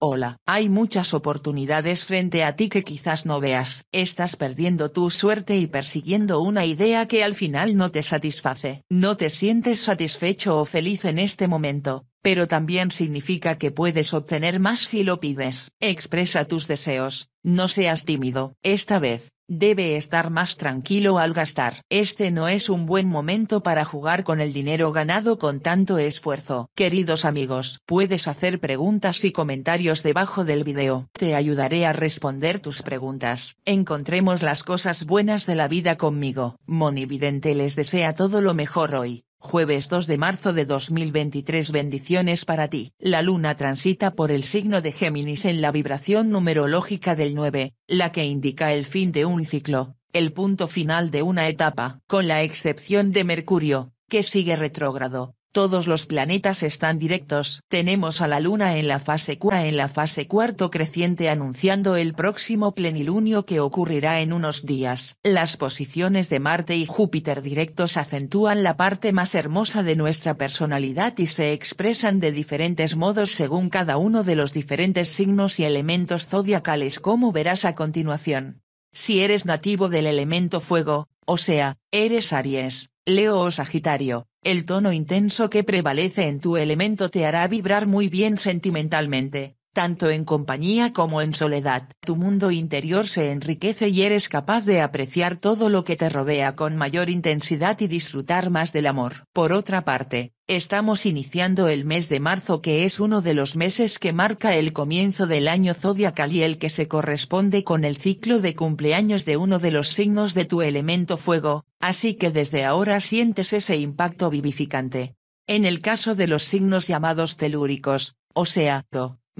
Hola, hay muchas oportunidades frente a ti que quizás no veas. Estás perdiendo tu suerte y persiguiendo una idea que al final no te satisface. No te sientes satisfecho o feliz en este momento, pero también significa que puedes obtener más si lo pides. Expresa tus deseos, no seas tímido. Esta vez, Debe estar más tranquilo al gastar. Este no es un buen momento para jugar con el dinero ganado con tanto esfuerzo. Queridos amigos, puedes hacer preguntas y comentarios debajo del video. Te ayudaré a responder tus preguntas. Encontremos las cosas buenas de la vida conmigo. Monividente les desea todo lo mejor hoy. Jueves 2 de marzo de 2023 Bendiciones para ti. La luna transita por el signo de Géminis en la vibración numerológica del 9, la que indica el fin de un ciclo, el punto final de una etapa. Con la excepción de Mercurio, que sigue retrógrado, todos los planetas están directos. Tenemos a la Luna en la fase cua en la fase cuarto creciente anunciando el próximo plenilunio que ocurrirá en unos días. Las posiciones de Marte y Júpiter directos acentúan la parte más hermosa de nuestra personalidad y se expresan de diferentes modos según cada uno de los diferentes signos y elementos zodiacales como verás a continuación. Si eres nativo del elemento fuego, o sea, eres Aries, Leo o Sagitario, el tono intenso que prevalece en tu elemento te hará vibrar muy bien sentimentalmente tanto en compañía como en soledad. Tu mundo interior se enriquece y eres capaz de apreciar todo lo que te rodea con mayor intensidad y disfrutar más del amor. Por otra parte, estamos iniciando el mes de marzo que es uno de los meses que marca el comienzo del año zodiacal y el que se corresponde con el ciclo de cumpleaños de uno de los signos de tu elemento fuego, así que desde ahora sientes ese impacto vivificante. En el caso de los signos llamados telúricos, o sea,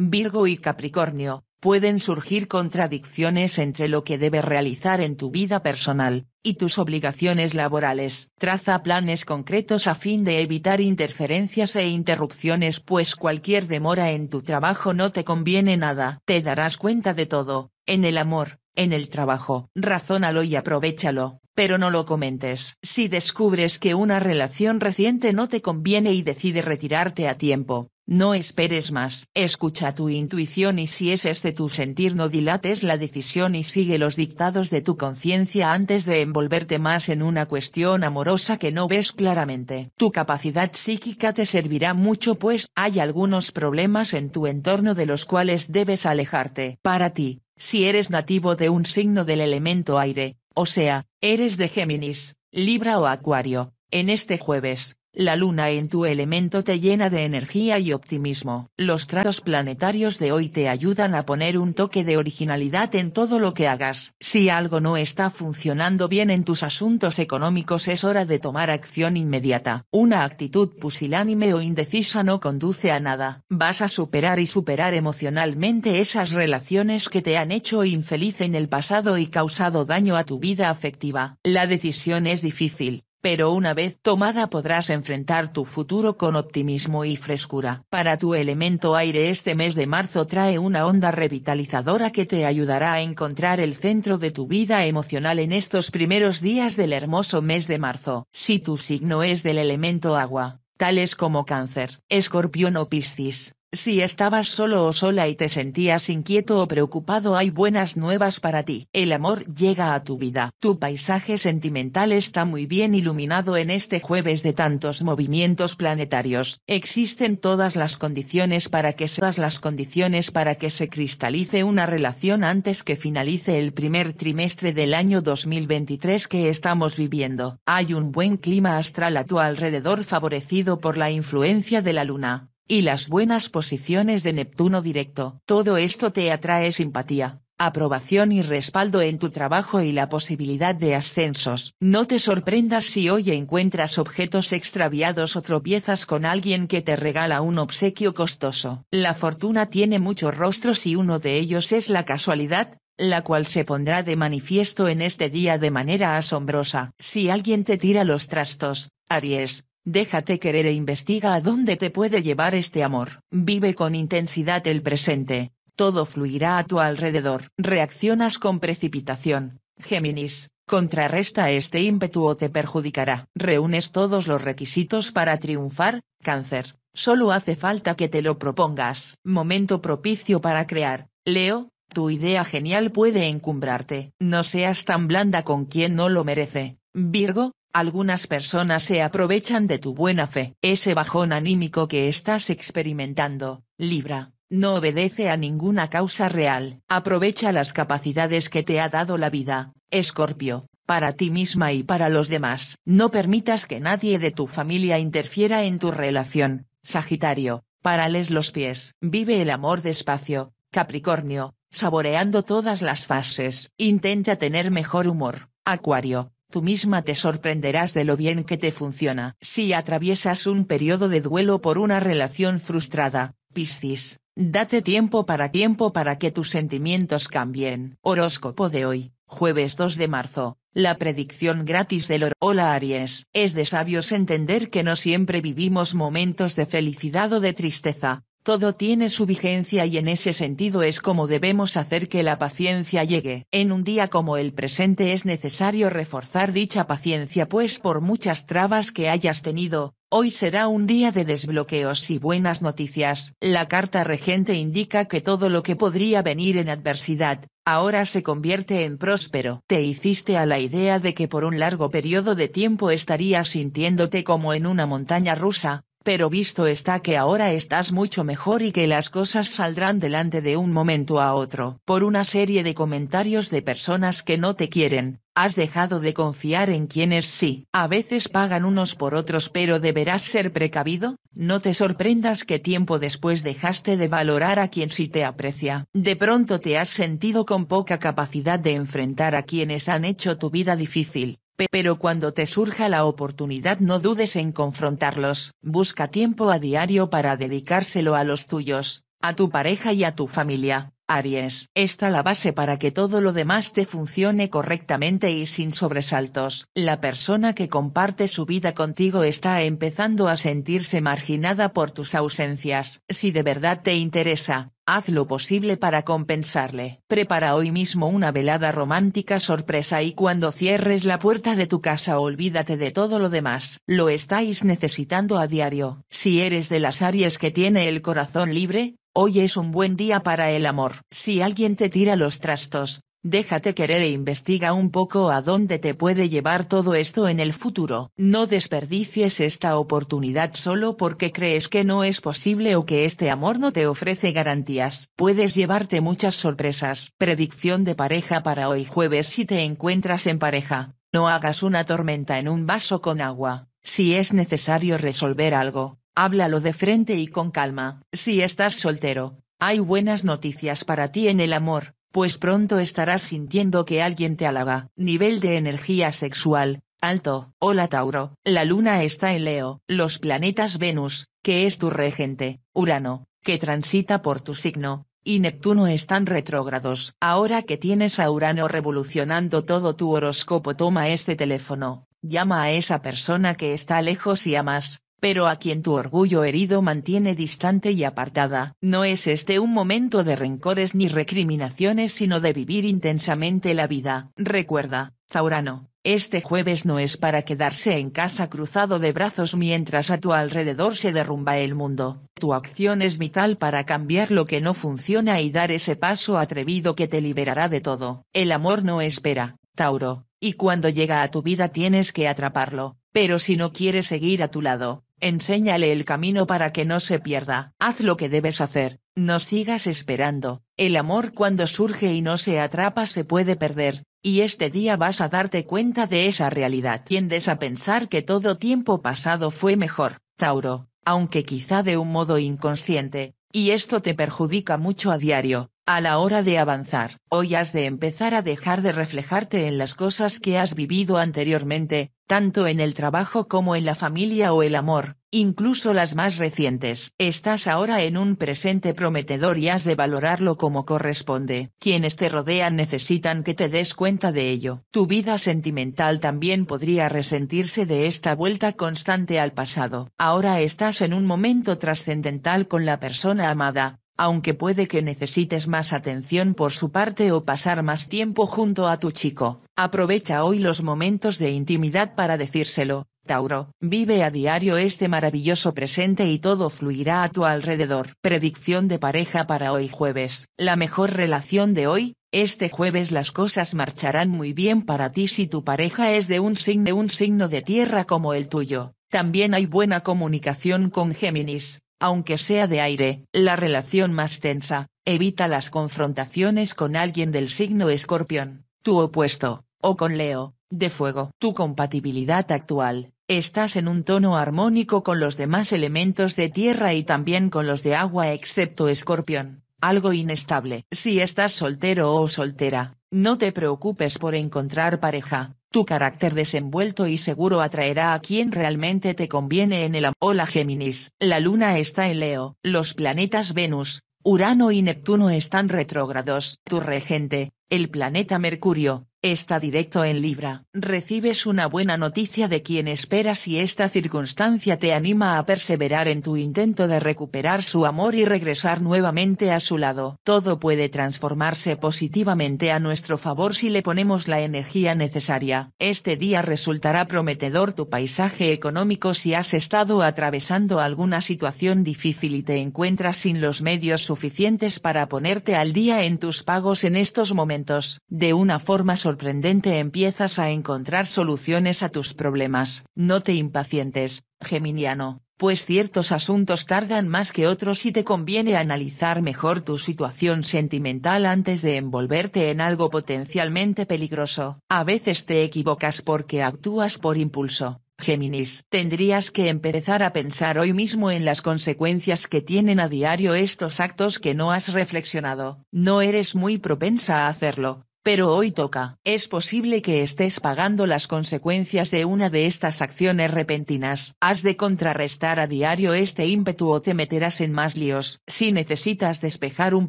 Virgo y Capricornio, pueden surgir contradicciones entre lo que debes realizar en tu vida personal, y tus obligaciones laborales. Traza planes concretos a fin de evitar interferencias e interrupciones pues cualquier demora en tu trabajo no te conviene nada. Te darás cuenta de todo, en el amor, en el trabajo. Razónalo y aprovechalo, pero no lo comentes. Si descubres que una relación reciente no te conviene y decides retirarte a tiempo, no esperes más, escucha tu intuición y si es este tu sentir no dilates la decisión y sigue los dictados de tu conciencia antes de envolverte más en una cuestión amorosa que no ves claramente. Tu capacidad psíquica te servirá mucho pues hay algunos problemas en tu entorno de los cuales debes alejarte. Para ti, si eres nativo de un signo del elemento aire, o sea, eres de Géminis, Libra o Acuario, en este jueves, la luna en tu elemento te llena de energía y optimismo. Los tratos planetarios de hoy te ayudan a poner un toque de originalidad en todo lo que hagas. Si algo no está funcionando bien en tus asuntos económicos es hora de tomar acción inmediata. Una actitud pusilánime o indecisa no conduce a nada. Vas a superar y superar emocionalmente esas relaciones que te han hecho infeliz en el pasado y causado daño a tu vida afectiva. La decisión es difícil, pero una vez tomada podrás enfrentar tu futuro con optimismo y frescura. Para tu elemento aire este mes de marzo trae una onda revitalizadora que te ayudará a encontrar el centro de tu vida emocional en estos primeros días del hermoso mes de marzo. Si tu signo es del elemento agua, tales como cáncer, escorpión o piscis, si estabas solo o sola y te sentías inquieto o preocupado hay buenas nuevas para ti. El amor llega a tu vida. Tu paisaje sentimental está muy bien iluminado en este jueves de tantos movimientos planetarios. Existen todas las condiciones para que seas las condiciones para que se cristalice una relación antes que finalice el primer trimestre del año 2023 que estamos viviendo. Hay un buen clima astral a tu alrededor favorecido por la influencia de la luna y las buenas posiciones de Neptuno directo. Todo esto te atrae simpatía, aprobación y respaldo en tu trabajo y la posibilidad de ascensos. No te sorprendas si hoy encuentras objetos extraviados o tropiezas con alguien que te regala un obsequio costoso. La fortuna tiene muchos rostros y uno de ellos es la casualidad, la cual se pondrá de manifiesto en este día de manera asombrosa. Si alguien te tira los trastos, Aries, Déjate querer e investiga a dónde te puede llevar este amor. Vive con intensidad el presente, todo fluirá a tu alrededor. Reaccionas con precipitación, Géminis, contrarresta este ímpetu o te perjudicará. Reúnes todos los requisitos para triunfar, Cáncer, solo hace falta que te lo propongas. Momento propicio para crear, Leo, tu idea genial puede encumbrarte. No seas tan blanda con quien no lo merece. Virgo, algunas personas se aprovechan de tu buena fe. Ese bajón anímico que estás experimentando, Libra, no obedece a ninguna causa real. Aprovecha las capacidades que te ha dado la vida, Escorpio, para ti misma y para los demás. No permitas que nadie de tu familia interfiera en tu relación, Sagitario, parales los pies. Vive el amor despacio, Capricornio, saboreando todas las fases. Intenta tener mejor humor, Acuario Tú misma te sorprenderás de lo bien que te funciona. Si atraviesas un periodo de duelo por una relación frustrada, Piscis, date tiempo para tiempo para que tus sentimientos cambien. Horóscopo de hoy, jueves 2 de marzo. La predicción gratis del oro. Hola Aries. Es de sabios entender que no siempre vivimos momentos de felicidad o de tristeza, todo tiene su vigencia y en ese sentido es como debemos hacer que la paciencia llegue. En un día como el presente es necesario reforzar dicha paciencia pues por muchas trabas que hayas tenido, Hoy será un día de desbloqueos y buenas noticias. La carta regente indica que todo lo que podría venir en adversidad, ahora se convierte en próspero. Te hiciste a la idea de que por un largo periodo de tiempo estarías sintiéndote como en una montaña rusa, pero visto está que ahora estás mucho mejor y que las cosas saldrán delante de un momento a otro. Por una serie de comentarios de personas que no te quieren, has dejado de confiar en quienes sí. A veces pagan unos por otros pero deberás ser precavido, no te sorprendas que tiempo después dejaste de valorar a quien sí te aprecia. De pronto te has sentido con poca capacidad de enfrentar a quienes han hecho tu vida difícil pero cuando te surja la oportunidad no dudes en confrontarlos, busca tiempo a diario para dedicárselo a los tuyos, a tu pareja y a tu familia. Aries, está la base para que todo lo demás te funcione correctamente y sin sobresaltos. La persona que comparte su vida contigo está empezando a sentirse marginada por tus ausencias. Si de verdad te interesa, haz lo posible para compensarle. Prepara hoy mismo una velada romántica sorpresa y cuando cierres la puerta de tu casa olvídate de todo lo demás. Lo estáis necesitando a diario. Si eres de las Aries que tiene el corazón libre, Hoy es un buen día para el amor. Si alguien te tira los trastos, déjate querer e investiga un poco a dónde te puede llevar todo esto en el futuro. No desperdicies esta oportunidad solo porque crees que no es posible o que este amor no te ofrece garantías. Puedes llevarte muchas sorpresas. Predicción de pareja para hoy jueves si te encuentras en pareja. No hagas una tormenta en un vaso con agua. Si es necesario resolver algo, Háblalo de frente y con calma. Si estás soltero, hay buenas noticias para ti en el amor, pues pronto estarás sintiendo que alguien te halaga. Nivel de energía sexual, alto. Hola Tauro, la luna está en Leo. Los planetas Venus, que es tu regente, Urano, que transita por tu signo, y Neptuno están retrógrados. Ahora que tienes a Urano revolucionando todo tu horóscopo, toma este teléfono, llama a esa persona que está lejos y amas pero a quien tu orgullo herido mantiene distante y apartada. No es este un momento de rencores ni recriminaciones sino de vivir intensamente la vida. Recuerda, Zaurano, este jueves no es para quedarse en casa cruzado de brazos mientras a tu alrededor se derrumba el mundo. Tu acción es vital para cambiar lo que no funciona y dar ese paso atrevido que te liberará de todo. El amor no espera, Tauro, y cuando llega a tu vida tienes que atraparlo, pero si no quieres seguir a tu lado, Enséñale el camino para que no se pierda. Haz lo que debes hacer, no sigas esperando. El amor cuando surge y no se atrapa se puede perder, y este día vas a darte cuenta de esa realidad. Tiendes a pensar que todo tiempo pasado fue mejor, Tauro, aunque quizá de un modo inconsciente, y esto te perjudica mucho a diario, a la hora de avanzar. Hoy has de empezar a dejar de reflejarte en las cosas que has vivido anteriormente, tanto en el trabajo como en la familia o el amor, incluso las más recientes. Estás ahora en un presente prometedor y has de valorarlo como corresponde. Quienes te rodean necesitan que te des cuenta de ello. Tu vida sentimental también podría resentirse de esta vuelta constante al pasado. Ahora estás en un momento trascendental con la persona amada, aunque puede que necesites más atención por su parte o pasar más tiempo junto a tu chico. Aprovecha hoy los momentos de intimidad para decírselo, Tauro. Vive a diario este maravilloso presente y todo fluirá a tu alrededor. Predicción de pareja para hoy jueves. La mejor relación de hoy, este jueves las cosas marcharán muy bien para ti si tu pareja es de un signo, un signo de tierra como el tuyo. También hay buena comunicación con Géminis aunque sea de aire, la relación más tensa, evita las confrontaciones con alguien del signo escorpión, tu opuesto, o con Leo, de fuego. Tu compatibilidad actual, estás en un tono armónico con los demás elementos de tierra y también con los de agua excepto escorpión, algo inestable. Si estás soltero o soltera, no te preocupes por encontrar pareja, tu carácter desenvuelto y seguro atraerá a quien realmente te conviene en el amor. Hola Géminis, la luna está en Leo. Los planetas Venus, Urano y Neptuno están retrógrados. Tu regente, el planeta Mercurio, Está directo en Libra. Recibes una buena noticia de quien esperas y esta circunstancia te anima a perseverar en tu intento de recuperar su amor y regresar nuevamente a su lado. Todo puede transformarse positivamente a nuestro favor si le ponemos la energía necesaria. Este día resultará prometedor tu paisaje económico si has estado atravesando alguna situación difícil y te encuentras sin los medios suficientes para ponerte al día en tus pagos en estos momentos. De una forma sorprendente empiezas a encontrar soluciones a tus problemas. No te impacientes, Geminiano, pues ciertos asuntos tardan más que otros y te conviene analizar mejor tu situación sentimental antes de envolverte en algo potencialmente peligroso. A veces te equivocas porque actúas por impulso. Géminis, tendrías que empezar a pensar hoy mismo en las consecuencias que tienen a diario estos actos que no has reflexionado. No eres muy propensa a hacerlo, pero hoy toca. Es posible que estés pagando las consecuencias de una de estas acciones repentinas. Has de contrarrestar a diario este ímpetu o te meterás en más líos. Si necesitas despejar un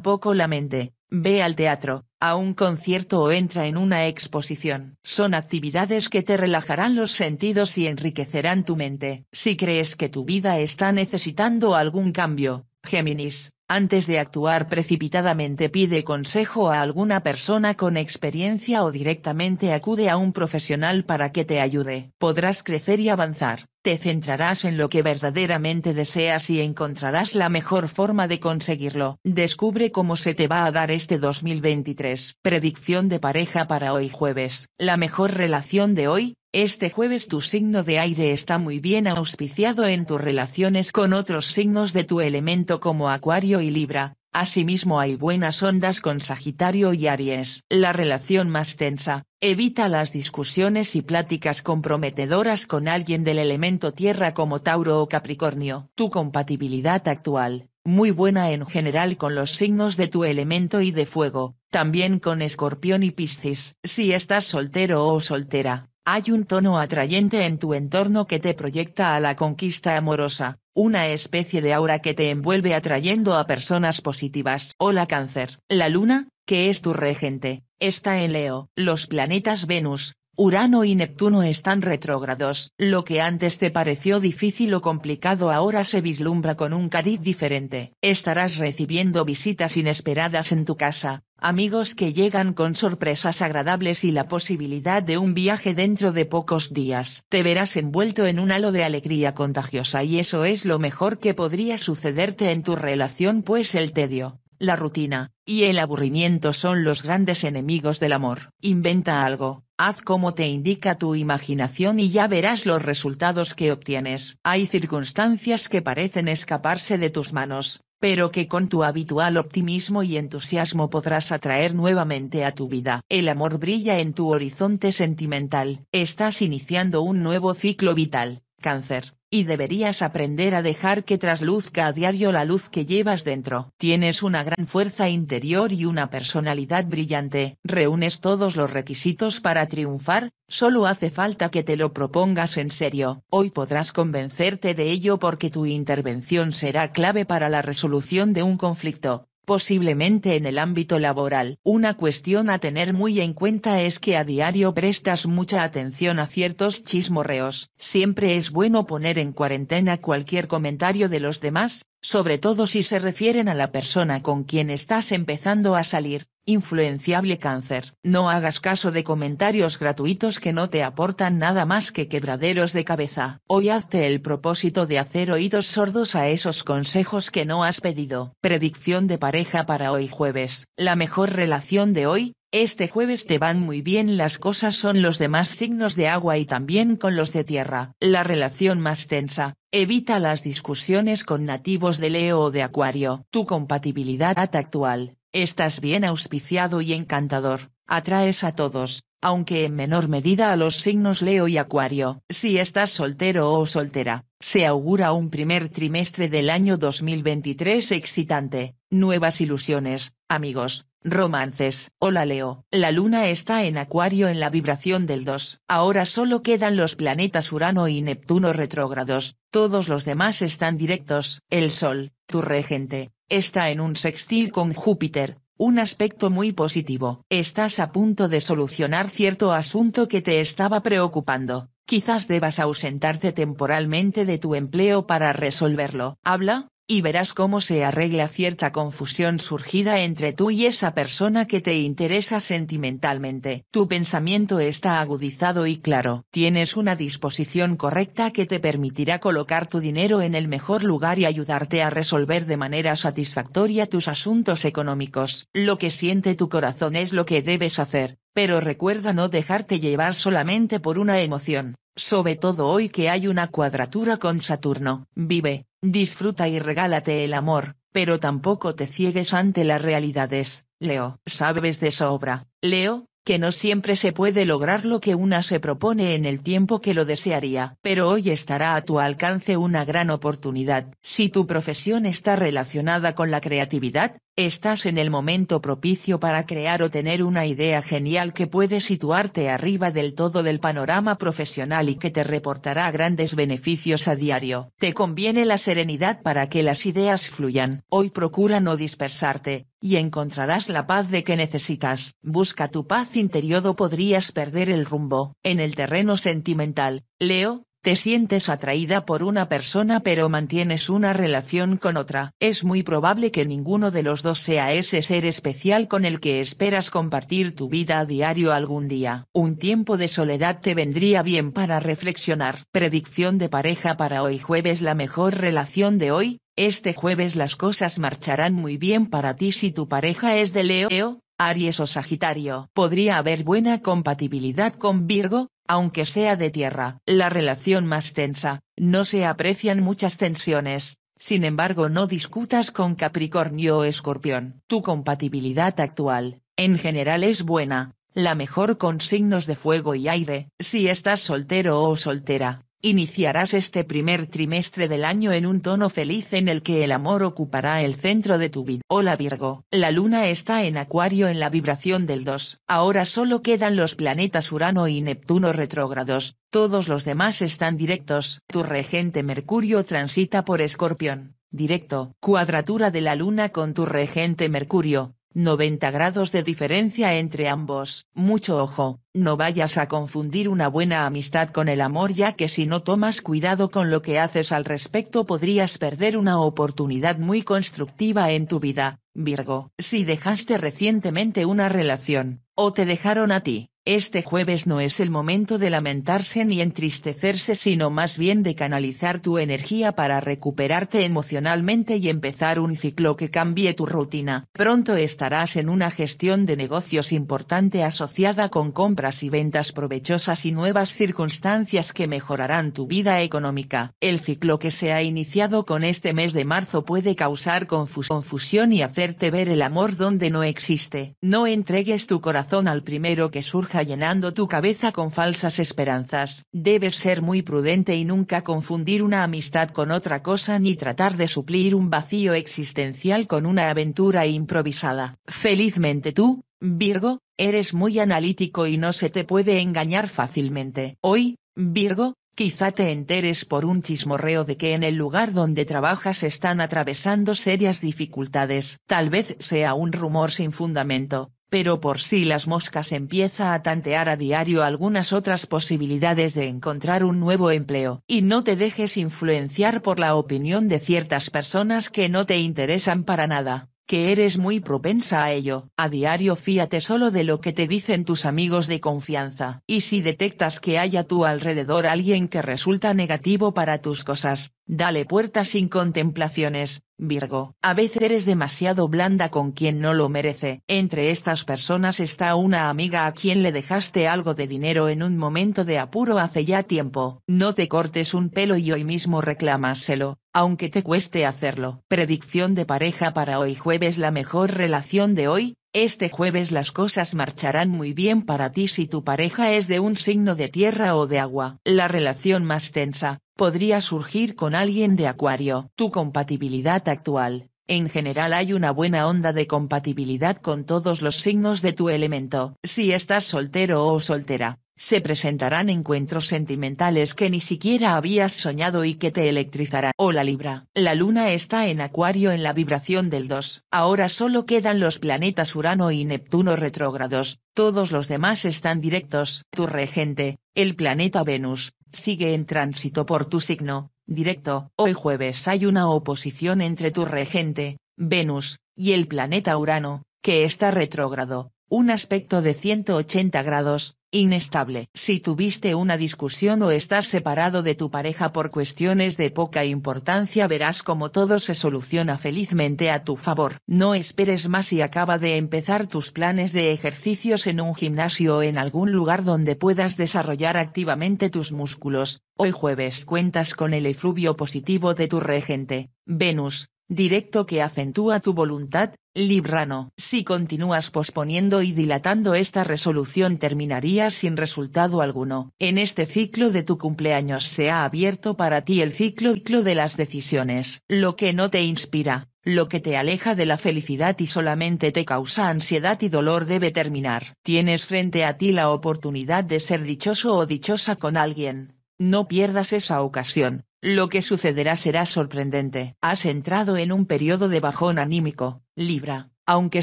poco la mente, ve al teatro, a un concierto o entra en una exposición. Son actividades que te relajarán los sentidos y enriquecerán tu mente. Si crees que tu vida está necesitando algún cambio, Géminis, antes de actuar precipitadamente pide consejo a alguna persona con experiencia o directamente acude a un profesional para que te ayude. Podrás crecer y avanzar. Te centrarás en lo que verdaderamente deseas y encontrarás la mejor forma de conseguirlo. Descubre cómo se te va a dar este 2023. Predicción de pareja para hoy jueves. La mejor relación de hoy, este jueves tu signo de aire está muy bien auspiciado en tus relaciones con otros signos de tu elemento como Acuario y Libra, Asimismo hay buenas ondas con Sagitario y Aries. La relación más tensa, evita las discusiones y pláticas comprometedoras con alguien del elemento tierra como Tauro o Capricornio. Tu compatibilidad actual, muy buena en general con los signos de tu elemento y de fuego, también con Escorpión y Piscis. Si estás soltero o soltera, hay un tono atrayente en tu entorno que te proyecta a la conquista amorosa una especie de aura que te envuelve atrayendo a personas positivas. Hola cáncer. La luna, que es tu regente, está en Leo. Los planetas Venus, Urano y Neptuno están retrógrados, lo que antes te pareció difícil o complicado ahora se vislumbra con un cariz diferente. Estarás recibiendo visitas inesperadas en tu casa, amigos que llegan con sorpresas agradables y la posibilidad de un viaje dentro de pocos días. Te verás envuelto en un halo de alegría contagiosa y eso es lo mejor que podría sucederte en tu relación pues el tedio, la rutina, y el aburrimiento son los grandes enemigos del amor. Inventa algo Haz como te indica tu imaginación y ya verás los resultados que obtienes. Hay circunstancias que parecen escaparse de tus manos, pero que con tu habitual optimismo y entusiasmo podrás atraer nuevamente a tu vida. El amor brilla en tu horizonte sentimental. Estás iniciando un nuevo ciclo vital, cáncer y deberías aprender a dejar que trasluzca a diario la luz que llevas dentro. Tienes una gran fuerza interior y una personalidad brillante. Reúnes todos los requisitos para triunfar, solo hace falta que te lo propongas en serio. Hoy podrás convencerte de ello porque tu intervención será clave para la resolución de un conflicto, posiblemente en el ámbito laboral. Una cuestión a tener muy en cuenta es que a diario prestas mucha atención a ciertos chismorreos. Siempre es bueno poner en cuarentena cualquier comentario de los demás, sobre todo si se refieren a la persona con quien estás empezando a salir. Influenciable cáncer. No hagas caso de comentarios gratuitos que no te aportan nada más que quebraderos de cabeza. Hoy hazte el propósito de hacer oídos sordos a esos consejos que no has pedido. Predicción de pareja para hoy jueves. La mejor relación de hoy, este jueves te van muy bien las cosas son los demás signos de agua y también con los de tierra. La relación más tensa, evita las discusiones con nativos de Leo o de Acuario. Tu compatibilidad actual, Estás bien auspiciado y encantador, atraes a todos, aunque en menor medida a los signos Leo y Acuario. Si estás soltero o soltera, se augura un primer trimestre del año 2023 excitante, nuevas ilusiones, amigos, romances. Hola Leo, la luna está en Acuario en la vibración del 2. Ahora solo quedan los planetas Urano y Neptuno retrógrados, todos los demás están directos. El Sol, tu regente, está en un sextil con Júpiter, un aspecto muy positivo. Estás a punto de solucionar cierto asunto que te estaba preocupando. Quizás debas ausentarte temporalmente de tu empleo para resolverlo. Habla, y verás cómo se arregla cierta confusión surgida entre tú y esa persona que te interesa sentimentalmente. Tu pensamiento está agudizado y claro. Tienes una disposición correcta que te permitirá colocar tu dinero en el mejor lugar y ayudarte a resolver de manera satisfactoria tus asuntos económicos. Lo que siente tu corazón es lo que debes hacer, pero recuerda no dejarte llevar solamente por una emoción sobre todo hoy que hay una cuadratura con Saturno. Vive, Disfruta y regálate el amor, pero tampoco te ciegues ante las realidades, Leo. Sabes de sobra, Leo, que no siempre se puede lograr lo que una se propone en el tiempo que lo desearía, pero hoy estará a tu alcance una gran oportunidad. Si tu profesión está relacionada con la creatividad, Estás en el momento propicio para crear o tener una idea genial que puede situarte arriba del todo del panorama profesional y que te reportará grandes beneficios a diario. Te conviene la serenidad para que las ideas fluyan. Hoy procura no dispersarte, y encontrarás la paz de que necesitas. Busca tu paz interior o podrías perder el rumbo. En el terreno sentimental, Leo, te sientes atraída por una persona pero mantienes una relación con otra. Es muy probable que ninguno de los dos sea ese ser especial con el que esperas compartir tu vida a diario algún día. Un tiempo de soledad te vendría bien para reflexionar. Predicción de pareja para hoy jueves La mejor relación de hoy, este jueves las cosas marcharán muy bien para ti si tu pareja es de Leo, Aries o Sagitario. Podría haber buena compatibilidad con Virgo, aunque sea de tierra, la relación más tensa, no se aprecian muchas tensiones, sin embargo no discutas con Capricornio o Escorpión. Tu compatibilidad actual, en general es buena, la mejor con signos de fuego y aire, si estás soltero o soltera, Iniciarás este primer trimestre del año en un tono feliz en el que el amor ocupará el centro de tu vida. Hola Virgo, la luna está en Acuario en la vibración del 2. Ahora solo quedan los planetas Urano y Neptuno retrógrados, todos los demás están directos. Tu regente Mercurio transita por Escorpión, directo. Cuadratura de la luna con tu regente Mercurio, 90 grados de diferencia entre ambos. Mucho ojo, no vayas a confundir una buena amistad con el amor ya que si no tomas cuidado con lo que haces al respecto podrías perder una oportunidad muy constructiva en tu vida, Virgo. Si dejaste recientemente una relación, o te dejaron a ti, este jueves no es el momento de lamentarse ni entristecerse sino más bien de canalizar tu energía para recuperarte emocionalmente y empezar un ciclo que cambie tu rutina. Pronto estarás en una gestión de negocios importante asociada con compras y ventas provechosas y nuevas circunstancias que mejorarán tu vida económica. El ciclo que se ha iniciado con este mes de marzo puede causar confusión y hacerte ver el amor donde no existe. No entregues tu corazón al primero que surja llenando tu cabeza con falsas esperanzas. Debes ser muy prudente y nunca confundir una amistad con otra cosa ni tratar de suplir un vacío existencial con una aventura improvisada. Felizmente tú, Virgo, eres muy analítico y no se te puede engañar fácilmente. Hoy, Virgo, Quizá te enteres por un chismorreo de que en el lugar donde trabajas están atravesando serias dificultades. Tal vez sea un rumor sin fundamento, pero por si las moscas empieza a tantear a diario algunas otras posibilidades de encontrar un nuevo empleo, y no te dejes influenciar por la opinión de ciertas personas que no te interesan para nada, que eres muy propensa a ello. A diario fíate solo de lo que te dicen tus amigos de confianza, y si detectas que hay a tu alrededor alguien que resulta negativo para tus cosas, dale puerta sin contemplaciones, Virgo, a veces eres demasiado blanda con quien no lo merece. Entre estas personas está una amiga a quien le dejaste algo de dinero en un momento de apuro hace ya tiempo. No te cortes un pelo y hoy mismo reclamáselo aunque te cueste hacerlo. Predicción de pareja para hoy jueves La mejor relación de hoy, este jueves las cosas marcharán muy bien para ti si tu pareja es de un signo de tierra o de agua. La relación más tensa, podría surgir con alguien de acuario. Tu compatibilidad actual. En general hay una buena onda de compatibilidad con todos los signos de tu elemento. Si estás soltero o soltera, se presentarán encuentros sentimentales que ni siquiera habías soñado y que te electrizarán. Hola oh, Libra, la luna está en acuario en la vibración del 2. Ahora solo quedan los planetas Urano y Neptuno retrógrados, todos los demás están directos. Tu regente, el planeta Venus, sigue en tránsito por tu signo, directo. Hoy jueves hay una oposición entre tu regente, Venus, y el planeta Urano, que está retrógrado, un aspecto de 180 grados, inestable. Si tuviste una discusión o estás separado de tu pareja por cuestiones de poca importancia verás como todo se soluciona felizmente a tu favor. No esperes más y acaba de empezar tus planes de ejercicios en un gimnasio o en algún lugar donde puedas desarrollar activamente tus músculos. Hoy jueves cuentas con el efluvio positivo de tu regente, Venus, directo que acentúa tu voluntad, Librano. Si continúas posponiendo y dilatando esta resolución terminarías sin resultado alguno. En este ciclo de tu cumpleaños se ha abierto para ti el ciclo de las decisiones. Lo que no te inspira, lo que te aleja de la felicidad y solamente te causa ansiedad y dolor debe terminar. Tienes frente a ti la oportunidad de ser dichoso o dichosa con alguien. No pierdas esa ocasión, lo que sucederá será sorprendente. Has entrado en un periodo de bajón anímico, Libra, aunque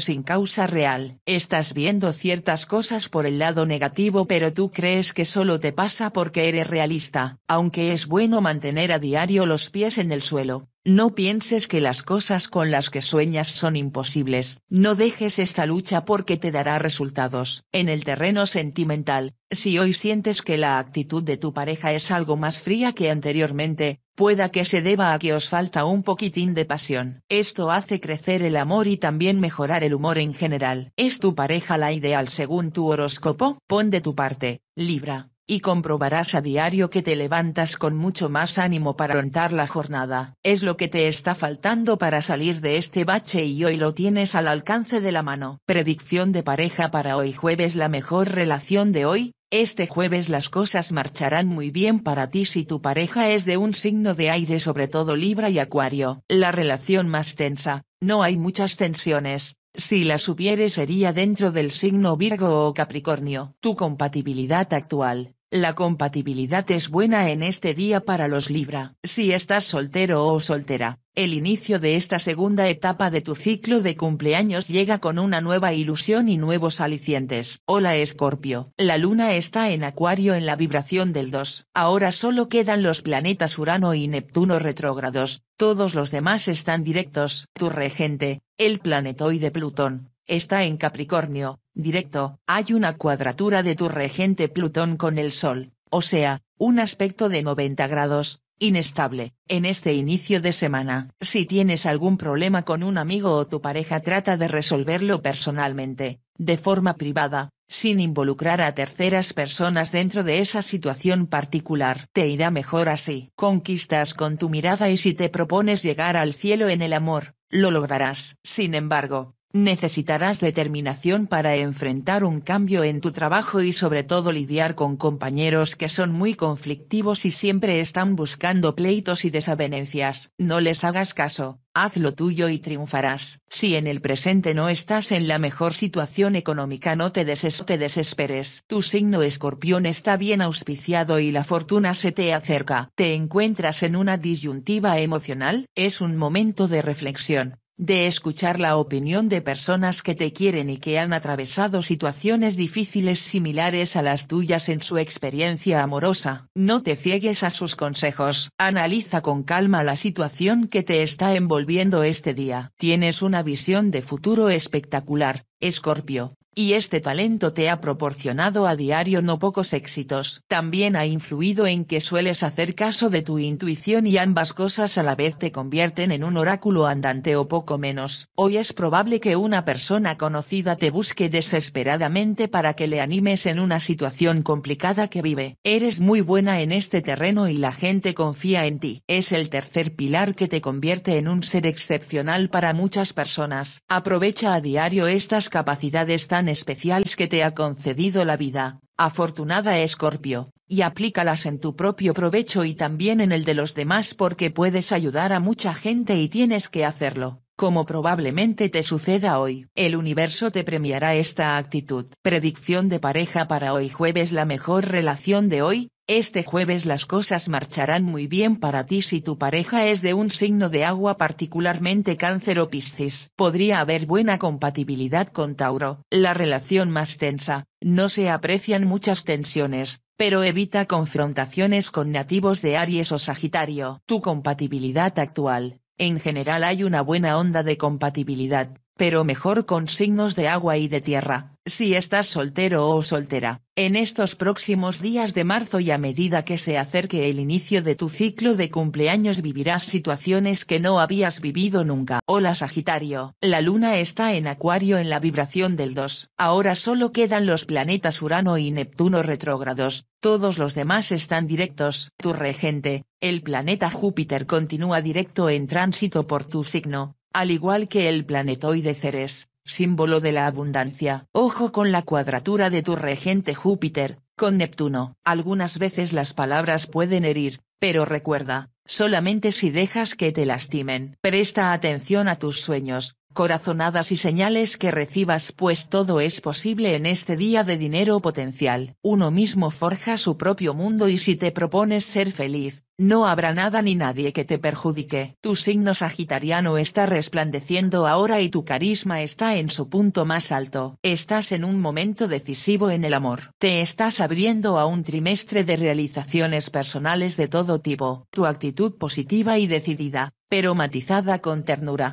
sin causa real. Estás viendo ciertas cosas por el lado negativo pero tú crees que solo te pasa porque eres realista, aunque es bueno mantener a diario los pies en el suelo. No pienses que las cosas con las que sueñas son imposibles, no dejes esta lucha porque te dará resultados. En el terreno sentimental, si hoy sientes que la actitud de tu pareja es algo más fría que anteriormente, pueda que se deba a que os falta un poquitín de pasión. Esto hace crecer el amor y también mejorar el humor en general. ¿Es tu pareja la ideal según tu horóscopo? Pon de tu parte, Libra y comprobarás a diario que te levantas con mucho más ánimo para afrontar la jornada. Es lo que te está faltando para salir de este bache y hoy lo tienes al alcance de la mano. Predicción de pareja para hoy jueves la mejor relación de hoy, este jueves las cosas marcharán muy bien para ti si tu pareja es de un signo de aire sobre todo Libra y Acuario. La relación más tensa, no hay muchas tensiones, si las hubiere sería dentro del signo Virgo o Capricornio. Tu compatibilidad actual, la compatibilidad es buena en este día para los Libra. Si estás soltero o soltera, el inicio de esta segunda etapa de tu ciclo de cumpleaños llega con una nueva ilusión y nuevos alicientes. Hola Escorpio. La luna está en Acuario en la vibración del 2. Ahora solo quedan los planetas Urano y Neptuno retrógrados, todos los demás están directos. Tu regente, el planetoide Plutón, está en Capricornio, directo, hay una cuadratura de tu regente Plutón con el Sol, o sea, un aspecto de 90 grados, inestable, en este inicio de semana. Si tienes algún problema con un amigo o tu pareja trata de resolverlo personalmente, de forma privada, sin involucrar a terceras personas dentro de esa situación particular. Te irá mejor así. Conquistas con tu mirada y si te propones llegar al cielo en el amor, lo lograrás. Sin embargo, Necesitarás determinación para enfrentar un cambio en tu trabajo y sobre todo lidiar con compañeros que son muy conflictivos y siempre están buscando pleitos y desavenencias. No les hagas caso, haz lo tuyo y triunfarás. Si en el presente no estás en la mejor situación económica no te, te desesperes. Tu signo escorpión está bien auspiciado y la fortuna se te acerca. ¿Te encuentras en una disyuntiva emocional? Es un momento de reflexión de escuchar la opinión de personas que te quieren y que han atravesado situaciones difíciles similares a las tuyas en su experiencia amorosa. No te ciegues a sus consejos. Analiza con calma la situación que te está envolviendo este día. Tienes una visión de futuro espectacular, Escorpio y este talento te ha proporcionado a diario no pocos éxitos. También ha influido en que sueles hacer caso de tu intuición y ambas cosas a la vez te convierten en un oráculo andante o poco menos. Hoy es probable que una persona conocida te busque desesperadamente para que le animes en una situación complicada que vive. Eres muy buena en este terreno y la gente confía en ti. Es el tercer pilar que te convierte en un ser excepcional para muchas personas. Aprovecha a diario estas capacidades tan especiales que te ha concedido la vida, afortunada Escorpio, y aplícalas en tu propio provecho y también en el de los demás porque puedes ayudar a mucha gente y tienes que hacerlo como probablemente te suceda hoy. El universo te premiará esta actitud. Predicción de pareja para hoy jueves La mejor relación de hoy, este jueves las cosas marcharán muy bien para ti si tu pareja es de un signo de agua particularmente cáncer o piscis. Podría haber buena compatibilidad con Tauro. La relación más tensa, no se aprecian muchas tensiones, pero evita confrontaciones con nativos de Aries o Sagitario. Tu compatibilidad actual, en general hay una buena onda de compatibilidad pero mejor con signos de agua y de tierra, si estás soltero o soltera. En estos próximos días de marzo y a medida que se acerque el inicio de tu ciclo de cumpleaños vivirás situaciones que no habías vivido nunca. Hola Sagitario, la luna está en acuario en la vibración del 2. Ahora solo quedan los planetas Urano y Neptuno retrógrados, todos los demás están directos. Tu regente, el planeta Júpiter continúa directo en tránsito por tu signo, al igual que el planetoide Ceres, símbolo de la abundancia. Ojo con la cuadratura de tu regente Júpiter, con Neptuno. Algunas veces las palabras pueden herir, pero recuerda, solamente si dejas que te lastimen. Presta atención a tus sueños, corazonadas y señales que recibas pues todo es posible en este día de dinero potencial. Uno mismo forja su propio mundo y si te propones ser feliz, no habrá nada ni nadie que te perjudique. Tu signo sagitariano está resplandeciendo ahora y tu carisma está en su punto más alto. Estás en un momento decisivo en el amor. Te estás abriendo a un trimestre de realizaciones personales de todo tipo. Tu actitud positiva y decidida, pero matizada con ternura.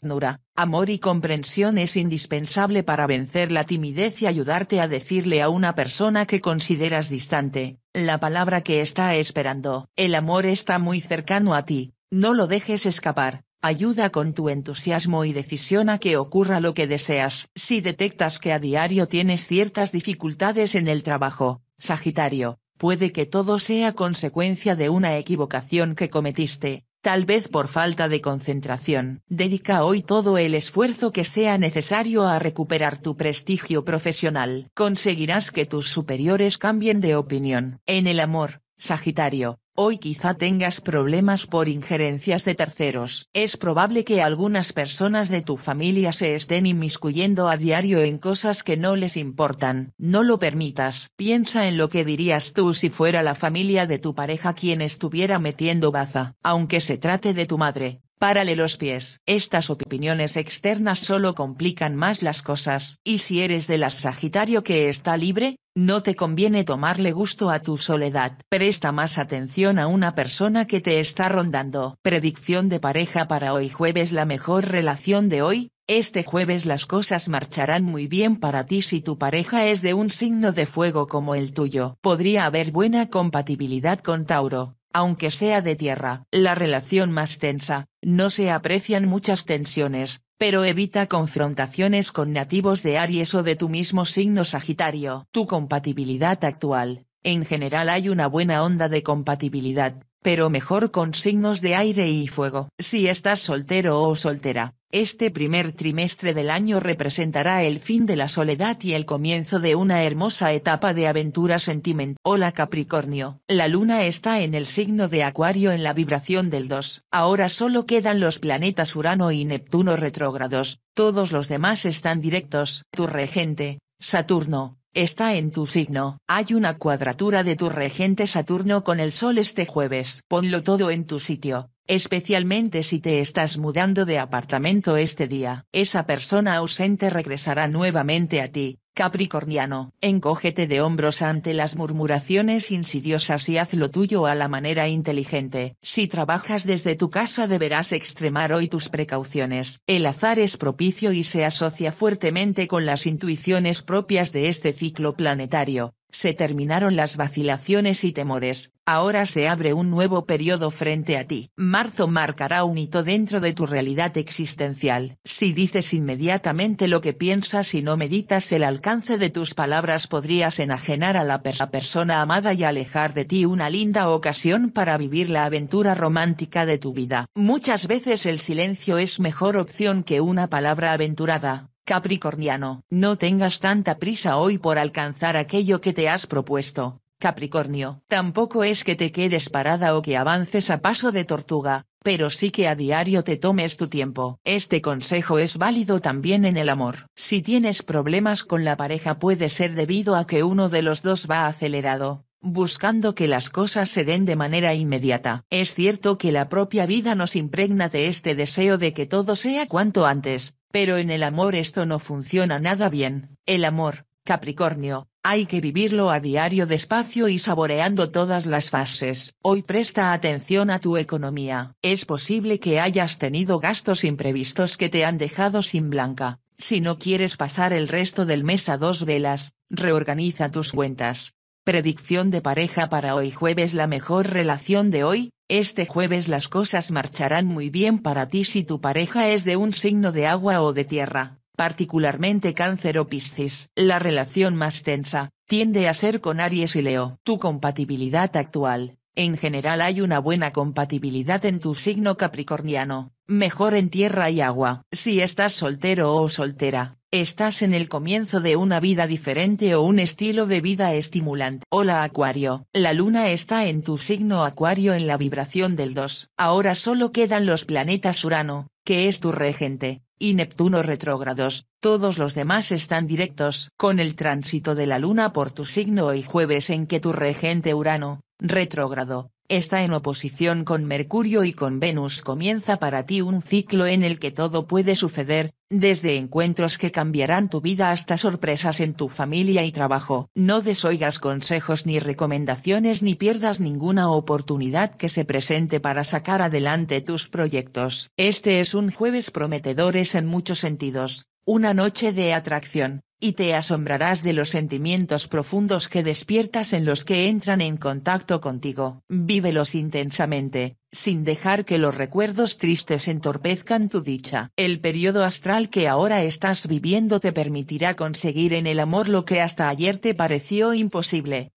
Amor y comprensión es indispensable para vencer la timidez y ayudarte a decirle a una persona que consideras distante, la palabra que está esperando. El amor está muy cercano a ti, no lo dejes escapar. Ayuda con tu entusiasmo y decisión a que ocurra lo que deseas. Si detectas que a diario tienes ciertas dificultades en el trabajo, Sagitario, puede que todo sea consecuencia de una equivocación que cometiste, tal vez por falta de concentración. Dedica hoy todo el esfuerzo que sea necesario a recuperar tu prestigio profesional. Conseguirás que tus superiores cambien de opinión. En el amor, Sagitario, Hoy quizá tengas problemas por injerencias de terceros. Es probable que algunas personas de tu familia se estén inmiscuyendo a diario en cosas que no les importan. No lo permitas. Piensa en lo que dirías tú si fuera la familia de tu pareja quien estuviera metiendo baza. Aunque se trate de tu madre, Párale los pies. Estas opiniones externas solo complican más las cosas. Y si eres de las Sagitario que está libre, no te conviene tomarle gusto a tu soledad. Presta más atención a una persona que te está rondando. Predicción de pareja para hoy jueves La mejor relación de hoy, este jueves las cosas marcharán muy bien para ti si tu pareja es de un signo de fuego como el tuyo. Podría haber buena compatibilidad con Tauro aunque sea de tierra, la relación más tensa, no se aprecian muchas tensiones, pero evita confrontaciones con nativos de Aries o de tu mismo signo Sagitario. Tu compatibilidad actual, en general hay una buena onda de compatibilidad, pero mejor con signos de aire y fuego. Si estás soltero o soltera, este primer trimestre del año representará el fin de la soledad y el comienzo de una hermosa etapa de aventura sentimental. Hola Capricornio. La luna está en el signo de Acuario en la vibración del 2. Ahora solo quedan los planetas Urano y Neptuno retrógrados, todos los demás están directos. Tu regente, Saturno, está en tu signo. Hay una cuadratura de tu regente Saturno con el Sol este jueves. Ponlo todo en tu sitio, especialmente si te estás mudando de apartamento este día. Esa persona ausente regresará nuevamente a ti, Capricorniano. Encógete de hombros ante las murmuraciones insidiosas y haz lo tuyo a la manera inteligente. Si trabajas desde tu casa deberás extremar hoy tus precauciones. El azar es propicio y se asocia fuertemente con las intuiciones propias de este ciclo planetario se terminaron las vacilaciones y temores, ahora se abre un nuevo periodo frente a ti. Marzo marcará un hito dentro de tu realidad existencial. Si dices inmediatamente lo que piensas y no meditas el alcance de tus palabras podrías enajenar a la persona amada y alejar de ti una linda ocasión para vivir la aventura romántica de tu vida. Muchas veces el silencio es mejor opción que una palabra aventurada. Capricorniano, no tengas tanta prisa hoy por alcanzar aquello que te has propuesto, Capricornio. Tampoco es que te quedes parada o que avances a paso de tortuga, pero sí que a diario te tomes tu tiempo. Este consejo es válido también en el amor. Si tienes problemas con la pareja puede ser debido a que uno de los dos va acelerado, buscando que las cosas se den de manera inmediata. Es cierto que la propia vida nos impregna de este deseo de que todo sea cuanto antes, pero en el amor esto no funciona nada bien, el amor, Capricornio, hay que vivirlo a diario despacio y saboreando todas las fases. Hoy presta atención a tu economía. Es posible que hayas tenido gastos imprevistos que te han dejado sin blanca. Si no quieres pasar el resto del mes a dos velas, reorganiza tus cuentas. Predicción de pareja para hoy jueves La mejor relación de hoy, este jueves las cosas marcharán muy bien para ti si tu pareja es de un signo de agua o de tierra, particularmente cáncer o piscis. La relación más tensa, tiende a ser con Aries y Leo. Tu compatibilidad actual, en general hay una buena compatibilidad en tu signo capricorniano, mejor en tierra y agua. Si estás soltero o soltera, Estás en el comienzo de una vida diferente o un estilo de vida estimulante. Hola Acuario, la luna está en tu signo Acuario en la vibración del 2. Ahora solo quedan los planetas Urano, que es tu regente, y Neptuno retrógrados, todos los demás están directos. Con el tránsito de la luna por tu signo y jueves en que tu regente Urano, retrógrado, Está en oposición con Mercurio y con Venus comienza para ti un ciclo en el que todo puede suceder, desde encuentros que cambiarán tu vida hasta sorpresas en tu familia y trabajo. No desoigas consejos ni recomendaciones ni pierdas ninguna oportunidad que se presente para sacar adelante tus proyectos. Este es un jueves prometedores en muchos sentidos, una noche de atracción, y te asombrarás de los sentimientos profundos que despiertas en los que entran en contacto contigo. Vívelos intensamente, sin dejar que los recuerdos tristes entorpezcan tu dicha. El periodo astral que ahora estás viviendo te permitirá conseguir en el amor lo que hasta ayer te pareció imposible.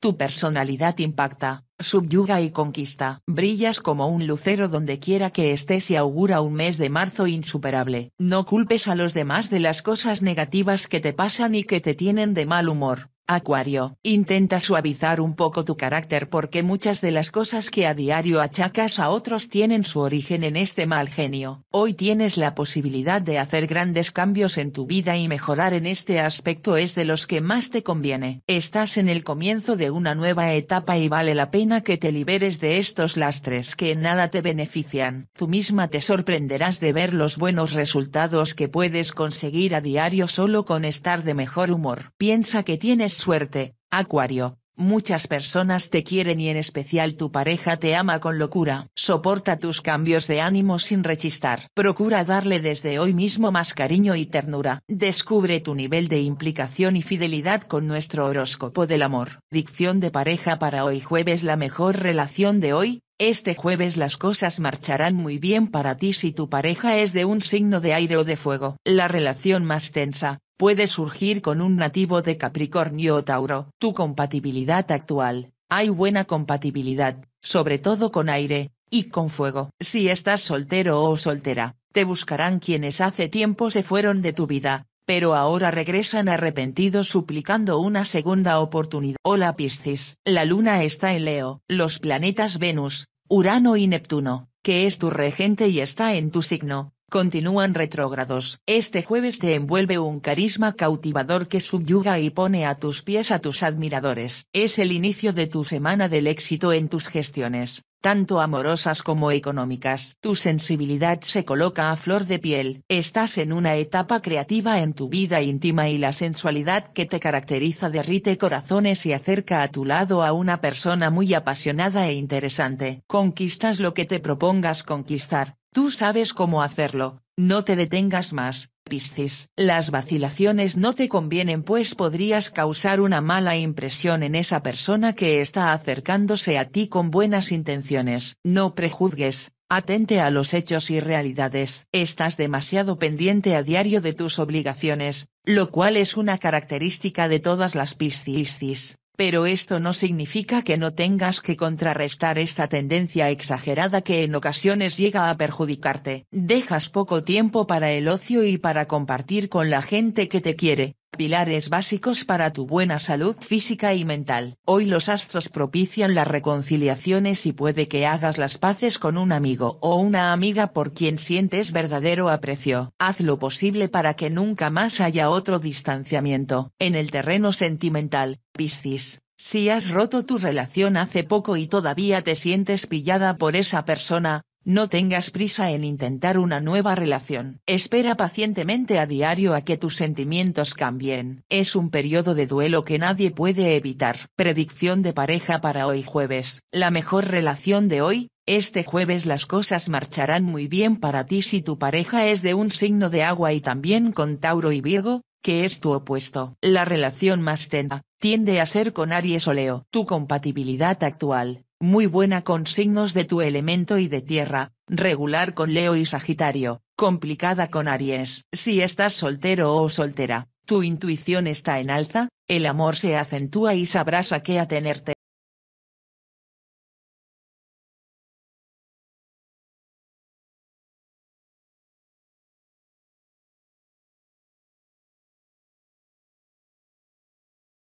Tu personalidad impacta Subyuga y conquista. Brillas como un lucero donde quiera que estés y augura un mes de marzo insuperable. No culpes a los demás de las cosas negativas que te pasan y que te tienen de mal humor. Acuario, intenta suavizar un poco tu carácter porque muchas de las cosas que a diario achacas a otros tienen su origen en este mal genio. Hoy tienes la posibilidad de hacer grandes cambios en tu vida y mejorar en este aspecto es de los que más te conviene. Estás en el comienzo de una nueva etapa y vale la pena que te liberes de estos lastres que en nada te benefician. Tú misma te sorprenderás de ver los buenos resultados que puedes conseguir a diario solo con estar de mejor humor. Piensa que tienes suerte, Acuario, Muchas personas te quieren y en especial tu pareja te ama con locura. Soporta tus cambios de ánimo sin rechistar. Procura darle desde hoy mismo más cariño y ternura. Descubre tu nivel de implicación y fidelidad con nuestro horóscopo del amor. Dicción de pareja para hoy jueves la mejor relación de hoy. Este jueves las cosas marcharán muy bien para ti si tu pareja es de un signo de aire o de fuego. La relación más tensa, puede surgir con un nativo de Capricornio o Tauro. Tu compatibilidad actual, hay buena compatibilidad, sobre todo con aire, y con fuego. Si estás soltero o soltera, te buscarán quienes hace tiempo se fueron de tu vida, pero ahora regresan arrepentidos suplicando una segunda oportunidad. Hola Piscis. La luna está en Leo. Los planetas Venus, Urano y Neptuno, que es tu regente y está en tu signo, Continúan retrógrados. Este jueves te envuelve un carisma cautivador que subyuga y pone a tus pies a tus admiradores. Es el inicio de tu semana del éxito en tus gestiones, tanto amorosas como económicas. Tu sensibilidad se coloca a flor de piel. Estás en una etapa creativa en tu vida íntima y la sensualidad que te caracteriza derrite corazones y acerca a tu lado a una persona muy apasionada e interesante. Conquistas lo que te propongas conquistar Tú sabes cómo hacerlo, no te detengas más, Piscis. Las vacilaciones no te convienen pues podrías causar una mala impresión en esa persona que está acercándose a ti con buenas intenciones. No prejuzgues, atente a los hechos y realidades. Estás demasiado pendiente a diario de tus obligaciones, lo cual es una característica de todas las Piscis pero esto no significa que no tengas que contrarrestar esta tendencia exagerada que en ocasiones llega a perjudicarte. Dejas poco tiempo para el ocio y para compartir con la gente que te quiere, Pilares básicos para tu buena salud física y mental. Hoy los astros propician las reconciliaciones y puede que hagas las paces con un amigo o una amiga por quien sientes verdadero aprecio. Haz lo posible para que nunca más haya otro distanciamiento. En el terreno sentimental, Piscis. Si has roto tu relación hace poco y todavía te sientes pillada por esa persona, no tengas prisa en intentar una nueva relación. Espera pacientemente a diario a que tus sentimientos cambien. Es un periodo de duelo que nadie puede evitar. Predicción de pareja para hoy jueves. La mejor relación de hoy, este jueves las cosas marcharán muy bien para ti si tu pareja es de un signo de agua y también con Tauro y Virgo, que es tu opuesto. La relación más tensa, tiende a ser con Aries o Leo. Tu compatibilidad actual, muy buena con signos de tu elemento y de tierra, regular con Leo y Sagitario, complicada con Aries. Si estás soltero o soltera, tu intuición está en alza, el amor se acentúa y sabrás a qué atenerte.